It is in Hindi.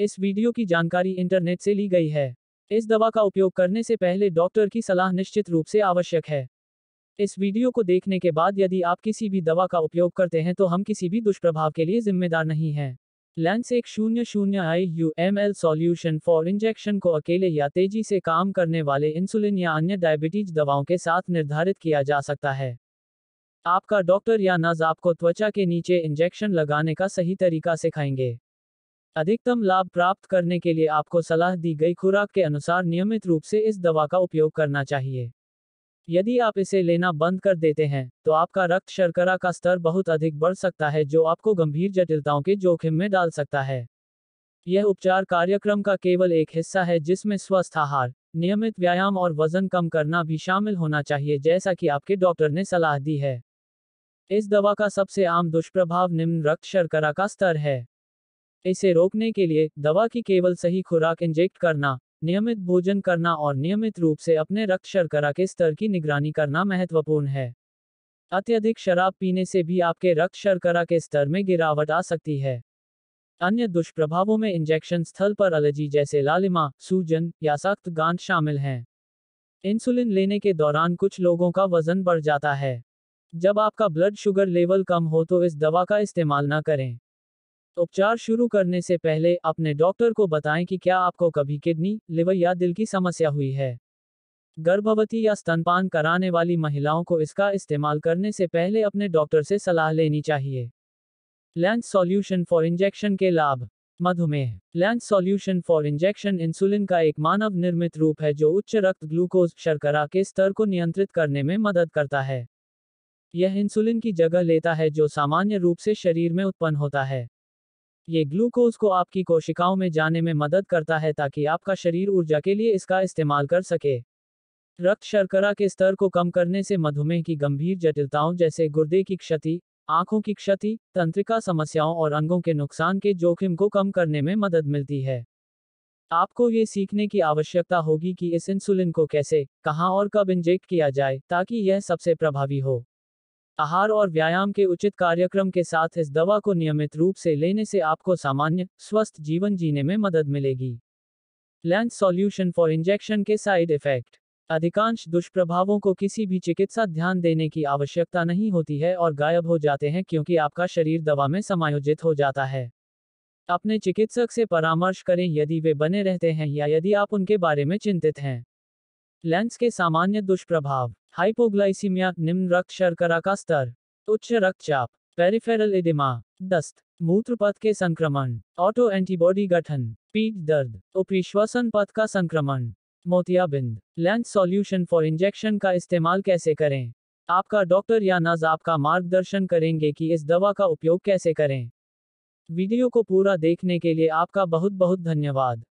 इस वीडियो की जानकारी इंटरनेट से ली गई है इस दवा का उपयोग करने से पहले डॉक्टर की सलाह निश्चित रूप से आवश्यक है इस वीडियो को देखने के बाद यदि आप किसी भी दवा का उपयोग करते हैं तो हम किसी भी दुष्प्रभाव के लिए जिम्मेदार नहीं हैं लैंस एक शून्य शून्य I U M L solution for injection को अकेले या तेजी से काम करने वाले इंसुलिन या अन्य डायबिटीज दवाओं के साथ निर्धारित किया जा सकता है आपका डॉक्टर या नज आपको त्वचा के नीचे इंजेक्शन लगाने का सही तरीका सिखाएंगे अधिकतम लाभ प्राप्त करने के लिए आपको सलाह दी गई खुराक के अनुसार नियमित रूप से इस दवा का उपयोग करना चाहिए यदि आप इसे लेना बंद कर देते हैं तो आपका रक्त शर्करा का स्तर बहुत अधिक बढ़ सकता है जो आपको गंभीर जटिलताओं के जोखिम में डाल सकता है यह उपचार कार्यक्रम का केवल एक हिस्सा है जिसमें स्वस्थ आहार नियमित व्यायाम और वजन कम करना भी शामिल होना चाहिए जैसा कि आपके डॉक्टर ने सलाह दी है इस दवा का सबसे आम दुष्प्रभाव निम्न रक्त शर्करा का स्तर है इसे रोकने के लिए दवा की केवल सही खुराक इंजेक्ट करना नियमित भोजन करना और नियमित रूप से अपने रक्त शर्करा के स्तर की निगरानी करना महत्वपूर्ण है अत्यधिक शराब पीने से भी आपके रक्त शर्करा के स्तर में गिरावट आ सकती है अन्य दुष्प्रभावों में इंजेक्शन स्थल पर एलर्जी जैसे लालिमा सूजन या सख्त गांठ शामिल हैं इंसुलिन लेने के दौरान कुछ लोगों का वजन बढ़ जाता है जब आपका ब्लड शुगर लेवल कम हो तो इस दवा का इस्तेमाल न करें उपचार शुरू करने से पहले अपने डॉक्टर को बताएं कि क्या आपको कभी किडनी लिवर या दिल की समस्या हुई है गर्भवती या स्तनपान कराने वाली महिलाओं को इसका इस्तेमाल करने से पहले अपने डॉक्टर से सलाह लेनी चाहिए लैंस सॉल्यूशन फॉर इंजेक्शन के लाभ मधुमेह Lantus solution for injection insulin का एक मानव निर्मित रूप है जो उच्च रक्त ग्लूकोज शर्करा के स्तर को नियंत्रित करने में मदद करता है यह इंसुलिन की जगह लेता है जो सामान्य रूप से शरीर में उत्पन्न होता है ये ग्लूकोज को आपकी कोशिकाओं में जाने में मदद करता है ताकि आपका शरीर ऊर्जा के लिए इसका इस्तेमाल कर सके रक्त शर्करा के स्तर को कम करने से मधुमेह की गंभीर जटिलताओं जैसे गुर्दे की क्षति आंखों की क्षति तंत्रिका समस्याओं और अंगों के नुकसान के जोखिम को कम करने में मदद मिलती है आपको ये सीखने की आवश्यकता होगी कि इस इंसुलिन को कैसे कहाँ और कब इंजेक्ट किया जाए ताकि यह सबसे प्रभावी हो आहार और व्यायाम के उचित कार्यक्रम के साथ इस दवा को नियमित रूप से लेने से आपको सामान्य स्वस्थ जीवन जीने में मदद मिलेगी लैंड सॉल्यूशन फॉर इंजेक्शन के साइड इफेक्ट अधिकांश दुष्प्रभावों को किसी भी चिकित्सा ध्यान देने की आवश्यकता नहीं होती है और गायब हो जाते हैं क्योंकि आपका शरीर दवा में समायोजित हो जाता है अपने चिकित्सक से परामर्श करें यदि वे बने रहते हैं या यदि आप उनके बारे में चिंतित हैं लेंस के सामान्य दुष्प्रभाव हाइपोग्लाइसीमिया निम्न रक्त शर्करा का स्तर उच्च रक्तचाप पेरिफेरल इदिमा दस्त मूत्रपथ के संक्रमण ऑटो एंटीबॉडी गठन पीठ दर्द ऊपरी श्वसन पथ का संक्रमण मोतियाबिंद लैंड सॉल्यूशन फॉर इंजेक्शन का इस्तेमाल कैसे करें आपका डॉक्टर या नर्स आपका मार्गदर्शन करेंगे कि इस दवा का उपयोग कैसे करें वीडियो को पूरा देखने के लिए आपका बहुत बहुत धन्यवाद